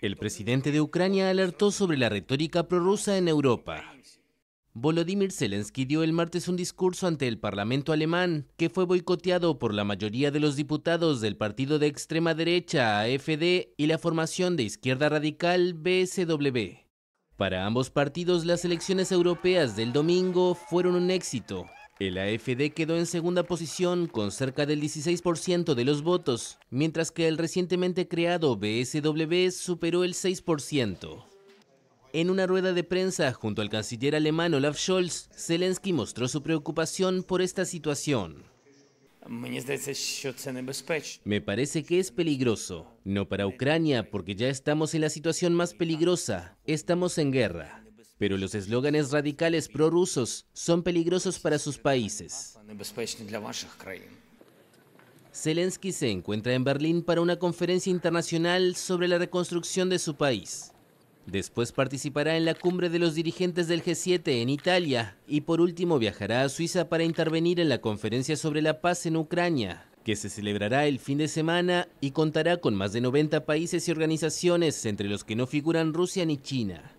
El presidente de Ucrania alertó sobre la retórica prorrusa en Europa. Volodymyr Zelensky dio el martes un discurso ante el Parlamento alemán, que fue boicoteado por la mayoría de los diputados del partido de extrema derecha AFD y la formación de izquierda radical BSW. Para ambos partidos, las elecciones europeas del domingo fueron un éxito, el AFD quedó en segunda posición con cerca del 16% de los votos, mientras que el recientemente creado BSW superó el 6%. En una rueda de prensa junto al canciller alemán Olaf Scholz, Zelensky mostró su preocupación por esta situación. Me parece que es peligroso, no para Ucrania porque ya estamos en la situación más peligrosa, estamos en guerra, pero los eslóganes radicales prorrusos son peligrosos para sus países. Zelensky se encuentra en Berlín para una conferencia internacional sobre la reconstrucción de su país. Después participará en la cumbre de los dirigentes del G7 en Italia y por último viajará a Suiza para intervenir en la conferencia sobre la paz en Ucrania, que se celebrará el fin de semana y contará con más de 90 países y organizaciones, entre los que no figuran Rusia ni China.